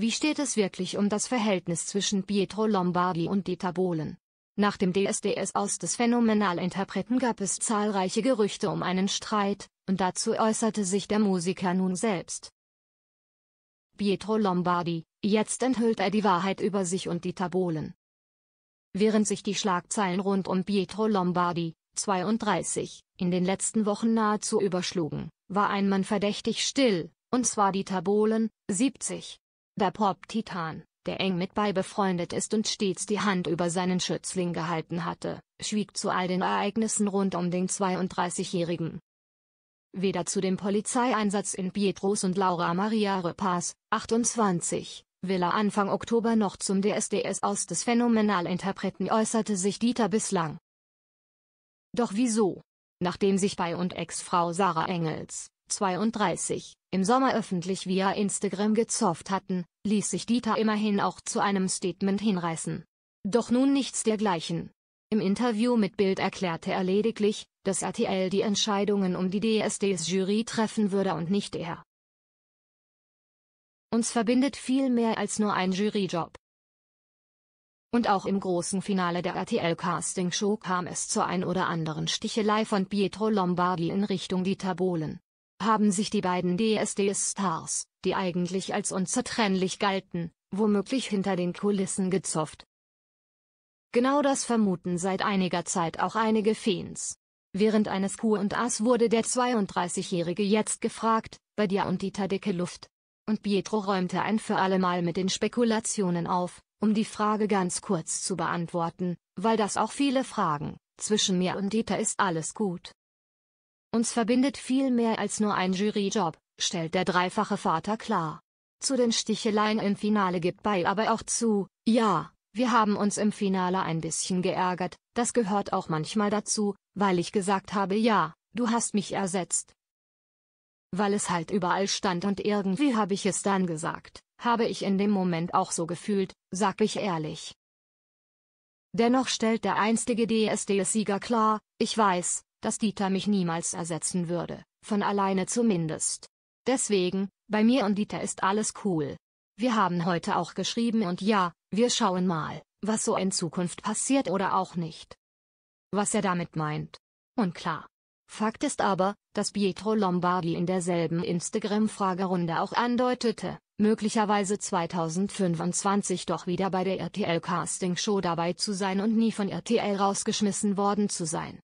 Wie steht es wirklich um das Verhältnis zwischen Pietro Lombardi und Dieter Bohlen? Nach dem DSDS aus des Phänomenalinterpreten gab es zahlreiche Gerüchte um einen Streit, und dazu äußerte sich der Musiker nun selbst. Pietro Lombardi, jetzt enthüllt er die Wahrheit über sich und Dieter Bohlen. Während sich die Schlagzeilen rund um Pietro Lombardi, 32, in den letzten Wochen nahezu überschlugen, war ein Mann verdächtig still, und zwar Dieter Bohlen, 70. Der Pop Titan, der eng mit Bay befreundet ist und stets die Hand über seinen Schützling gehalten hatte, schwieg zu all den Ereignissen rund um den 32-Jährigen. Weder zu dem Polizeieinsatz in Pietros und Laura Maria Repas, 28, Villa Anfang Oktober noch zum DSDS aus des Phänomenalinterpreten äußerte sich Dieter bislang. Doch wieso? Nachdem sich bei und Ex-Frau Sarah Engels, 32, im Sommer öffentlich via Instagram gezofft hatten, ließ sich Dieter immerhin auch zu einem Statement hinreißen. Doch nun nichts dergleichen. Im Interview mit Bild erklärte er lediglich, dass RTL die Entscheidungen um die DSDS-Jury treffen würde und nicht er. Uns verbindet viel mehr als nur ein Juryjob. Und auch im großen Finale der RTL Casting Show kam es zur ein oder anderen Stichelei von Pietro Lombardi in Richtung Dieter Bohlen haben sich die beiden dsds stars die eigentlich als unzertrennlich galten, womöglich hinter den Kulissen gezofft. Genau das vermuten seit einiger Zeit auch einige Fans. Während eines Q und As wurde der 32-Jährige jetzt gefragt, bei dir und Dieter dicke Luft. Und Pietro räumte ein für allemal mit den Spekulationen auf, um die Frage ganz kurz zu beantworten, weil das auch viele fragen, zwischen mir und Dieter ist alles gut. Uns verbindet viel mehr als nur ein Juryjob, stellt der dreifache Vater klar. Zu den Sticheleien im Finale gibt Bay aber auch zu, ja, wir haben uns im Finale ein bisschen geärgert, das gehört auch manchmal dazu, weil ich gesagt habe, ja, du hast mich ersetzt. Weil es halt überall stand und irgendwie habe ich es dann gesagt, habe ich in dem Moment auch so gefühlt, sag ich ehrlich. Dennoch stellt der einstige dsds sieger klar, ich weiß, dass Dieter mich niemals ersetzen würde, von alleine zumindest. Deswegen, bei mir und Dieter ist alles cool. Wir haben heute auch geschrieben und ja, wir schauen mal, was so in Zukunft passiert oder auch nicht. Was er damit meint. Unklar. Fakt ist aber, dass Pietro Lombardi in derselben Instagram-Fragerunde auch andeutete, möglicherweise 2025 doch wieder bei der RTL Casting Show dabei zu sein und nie von RTL rausgeschmissen worden zu sein.